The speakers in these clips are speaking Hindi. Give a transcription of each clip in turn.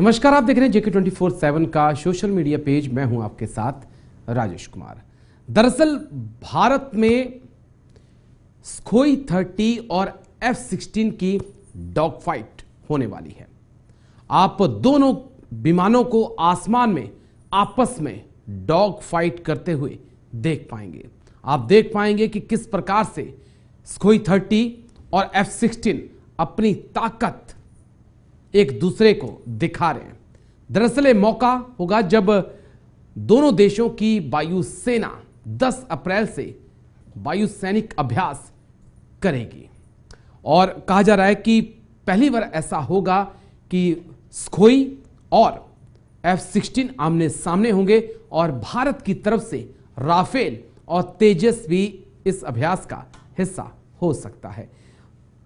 नमस्कार आप देख रहे हैं जेके ट्वेंटी फोर सेवन का सोशल मीडिया पेज मैं हूं आपके साथ राजेश कुमार दरअसल भारत में स्खोई थर्टी और एफ सिक्सटीन की डॉग फाइट होने वाली है आप दोनों विमानों को आसमान में आपस में डॉग फाइट करते हुए देख पाएंगे आप देख पाएंगे कि किस प्रकार से स्खोई थर्टी और एफ सिक्सटीन अपनी ताकत एक दूसरे को दिखा रहे हैं दरअसल मौका होगा जब दोनों देशों की वायुसेना 10 अप्रैल से वायु सैनिक अभ्यास करेगी और कहा जा रहा है कि पहली बार ऐसा होगा कि स्खोई और एफ सिक्सटीन आमने सामने होंगे और भारत की तरफ से राफेल और तेजस भी इस अभ्यास का हिस्सा हो सकता है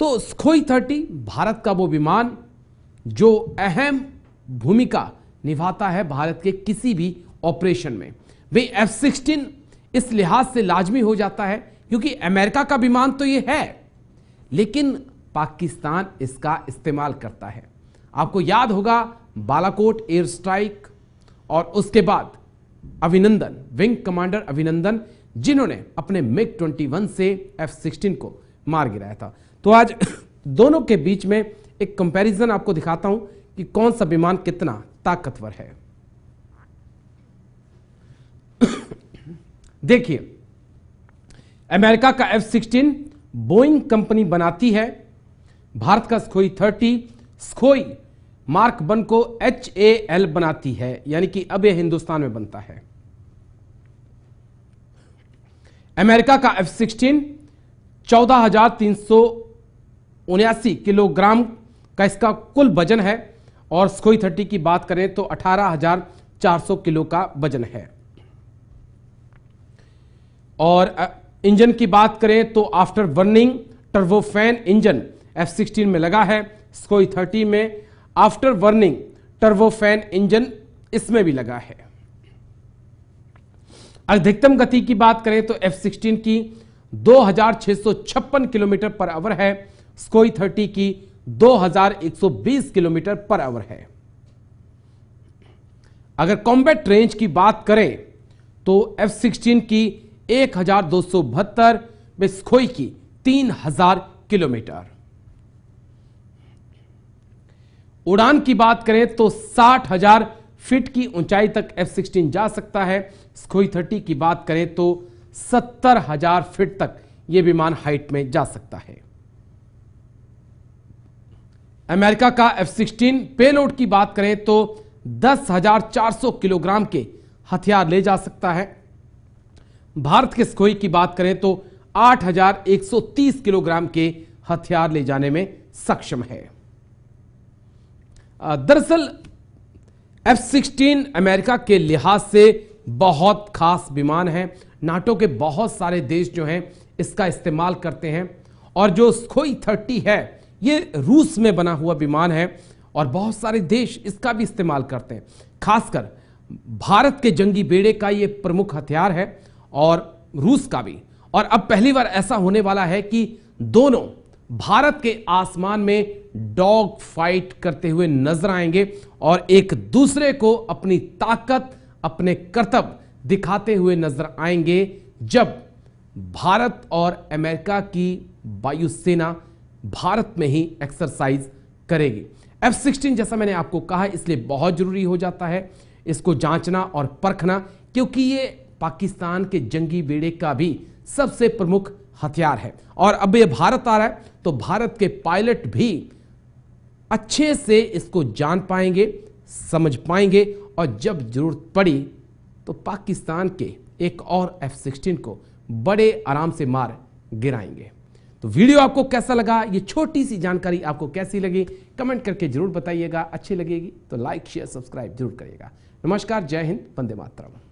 तो स्खोई थर्टी भारत का वो विमान जो अहम भूमिका निभाता है भारत के किसी भी ऑपरेशन में भाई एफ सिक्सटीन इस लिहाज से लाजमी हो जाता है क्योंकि अमेरिका का विमान तो ये है लेकिन पाकिस्तान इसका इस्तेमाल करता है आपको याद होगा बालाकोट एयर स्ट्राइक और उसके बाद अभिनंदन विंग कमांडर अभिनंदन जिन्होंने अपने मिग 21 से एफ 16 को मार गिराया था तो आज दोनों के बीच में एक कंपैरिजन आपको दिखाता हूं कि कौन सा विमान कितना ताकतवर है देखिए अमेरिका का एफ सिक्सटीन बोइंग कंपनी बनाती है भारत का Sukhoi thirty Sukhoi mark one को एच ए एल बनाती है यानी कि अब यह हिंदुस्तान में बनता है अमेरिका का एफ सिक्सटीन चौदह हजार तीन सौ उन्यासी किलोग्राम का इसका कुल वजन है और स्कोई थर्टी की बात करें तो 18,400 किलो का वजन है और इंजन की बात करें तो after burning turbofan engine F sixteen में लगा है स्कोई थर्टी में आफ्टर बर्निंग टर्बोफैन इंजन इसमें भी लगा है अधिकतम गति की बात करें तो एफ सिक्सटीन की 2,656 किलोमीटर पर आवर है स्कोई थर्टी की 2120 किलोमीटर पर आवर है अगर कॉम्बैट रेंज की बात करें तो एफ सिक्सटीन की एक हजार दो सौ बहत्तर बिस्खोई की तीन हजार किलोमीटर उड़ान की बात करें तो साठ हजार फीट की ऊंचाई तक एफ सिक्सटीन जा सकता है स्खोई थर्टी की बात करें तो सत्तर हजार फीट तक यह विमान हाइट में जा सकता है अमेरिका का एफ सिक्सटीन पेलोड की बात करें तो 10,400 किलोग्राम के हथियार ले जा सकता है भारत के स्कोई की बात करें तो 8,130 किलोग्राम के हथियार ले जाने में सक्षम है दरअसल एफ सिक्सटीन अमेरिका के लिहाज से बहुत खास विमान है नाटो के बहुत सारे देश जो हैं इसका इस्तेमाल करते हैं और जो स्खोई थर्टी है ये रूस में बना हुआ विमान है और बहुत सारे देश इसका भी इस्तेमाल करते हैं खासकर भारत के जंगी बेड़े का ये प्रमुख हथियार है और रूस का भी और अब पहली बार ऐसा होने वाला है कि दोनों भारत के आसमान में डॉग फाइट करते हुए नजर आएंगे और एक दूसरे को अपनी ताकत अपने कर्तव्य दिखाते हुए नजर आएंगे जब भारत और अमेरिका की वायुसेना भारत में ही एक्सरसाइज करेगी एफ सिक्सटीन जैसा मैंने आपको कहा इसलिए बहुत जरूरी हो जाता है इसको जांचना और परखना क्योंकि ये पाकिस्तान के जंगी बेड़े का भी सबसे प्रमुख हथियार है और अब ये भारत आ रहा है तो भारत के पायलट भी अच्छे से इसको जान पाएंगे समझ पाएंगे और जब जरूरत पड़ी तो पाकिस्तान के एक और एफ सिक्सटीन को बड़े आराम से मार गिराएंगे तो वीडियो आपको कैसा लगा ये छोटी सी जानकारी आपको कैसी लगी कमेंट करके जरूर बताइएगा अच्छी लगेगी तो लाइक शेयर सब्सक्राइब जरूर करिएगा नमस्कार जय हिंद वंदे मातरम